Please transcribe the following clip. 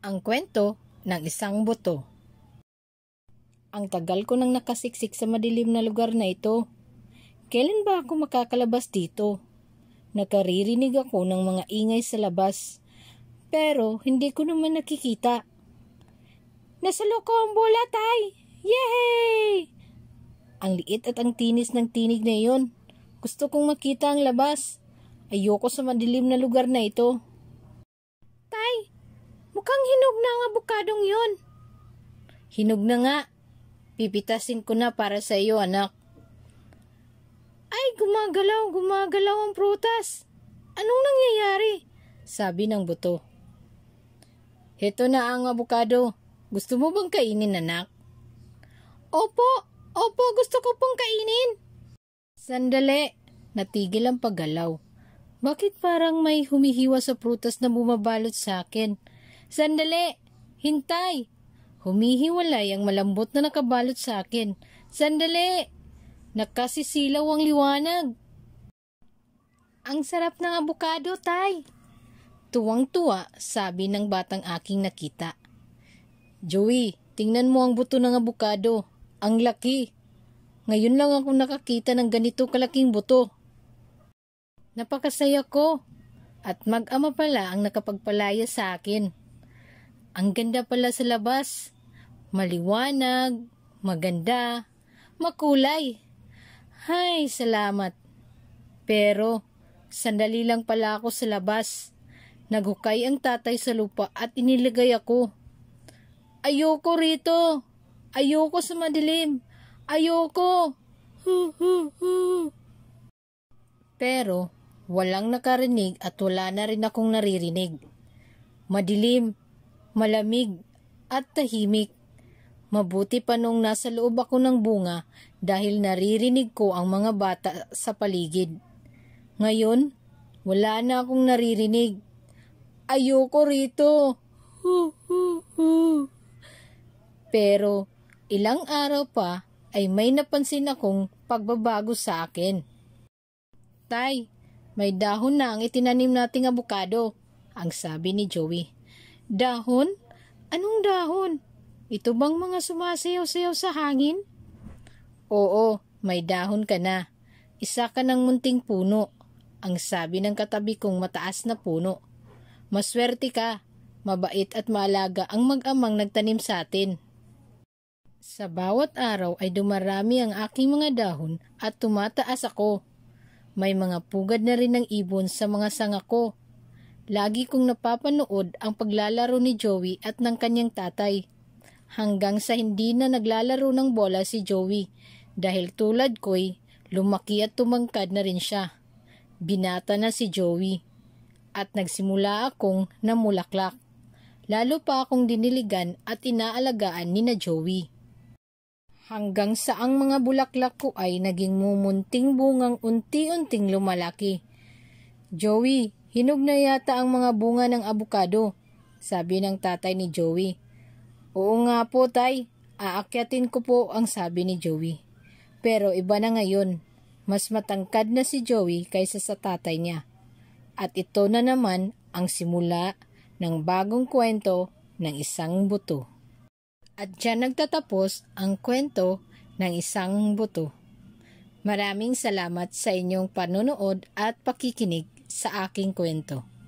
Ang kwento ng isang buto. Ang tagal ko nang nakasiksik sa madilim na lugar na ito. Kailan ba ako makakalabas dito? Nakaririnig ako ng mga ingay sa labas. Pero hindi ko naman nakikita. Nasa loko ang bola, tay! Yay! Ang liit at ang tinis ng tinig na iyon. Gusto kong makita ang labas. Ayoko sa madilim na lugar na ito. Kang hinog na nga bukadong yun. Hinog na nga. Pipitasin ko na para sa iyo, anak. Ay, gumagalaw, gumagalaw ang prutas. Anong nangyayari? Sabi ng buto. Heto na ang abukado. Gusto mo bang kainin, anak? Opo, opo, gusto ko pong kainin. Sandali, natigil ang paggalaw. Bakit parang may humihiwa sa prutas na bumabalot sa akin? Sandali! Hintay! Humihiwalay ang malambot na nakabalot sa akin. Sandali! Nakasisilaw ang liwanag. Ang sarap ng abukado, Tay! Tuwang-tuwa, sabi ng batang aking nakita. Joey, tingnan mo ang buto ng abukado. Ang laki. Ngayon lang ako nakakita ng ganito kalaking buto. Napakasaya ko. At mag-ama pala ang nakapagpalaya sa akin. Ang ganda pala sa labas. Maliwanag, maganda, makulay. Hay, salamat. Pero, sandali lang pala ako sa labas. Naghukay ang tatay sa lupa at inilagay ako. Ayoko rito. Ayoko sa madilim. Ayoko. Pero, walang nakarinig at wala na rin akong naririnig. Madilim, malamig at tahimik. Mabuti pa nung nasa loob ako ng bunga dahil naririnig ko ang mga bata sa paligid. Ngayon, wala na akong naririnig. Ayoko rito. Pero ilang araw pa ay may napansin akong pagbabago sa akin. Tay, may dahon na ang itinanim nating abukado, ang sabi ni Joey. Dahon? Anong dahon? Ito bang mga sumasayaw-sayaw sa hangin? Oo, may dahon ka na. Isa ka ng munting puno. Ang sabi ng katabi kong mataas na puno. Maswerte ka. Mabait at maalaga ang mag-amang nagtanim sa atin. Sa bawat araw ay dumarami ang aking mga dahon at tumataas ako. May mga pugad na rin ng ibon sa mga sanga ko Lagi kong napapanood ang paglalaro ni Joey at ng kanyang tatay. Hanggang sa hindi na naglalaro ng bola si Joey dahil tulad ko'y lumaki at tumangkad na rin siya. Binata na si Joey at nagsimula akong namulaklak. Lalo pa akong diniligan at inaalagaan ni na Joey. Hanggang sa ang mga bulaklak ko ay naging mumunting bungang unti-unting lumalaki. Joey, Hinog na yata ang mga bunga ng abukado, sabi ng tatay ni Joey. Oo nga po tay, aakyatin ko po ang sabi ni Joey. Pero iba na ngayon, mas matangkad na si Joey kaysa sa tatay niya. At ito na naman ang simula ng bagong kwento ng isang buto. At dyan nagtatapos ang kwento ng isang buto. Maraming salamat sa inyong panonood at pakikinig sa aking kwento.